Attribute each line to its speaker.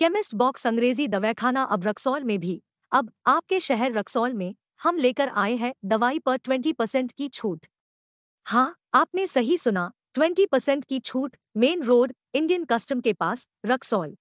Speaker 1: chemist box अंग्रेजी दवाखाना अब रक्सौल में भी अब आपके शहर रक्सौल में हम लेकर आए हैं दवाई पर ट्वेंटी परसेंट की छूट हाँ आपने सही सुना ट्वेंटी परसेंट की छूट मेन रोड इंडियन कस्टम के पास रक्सौल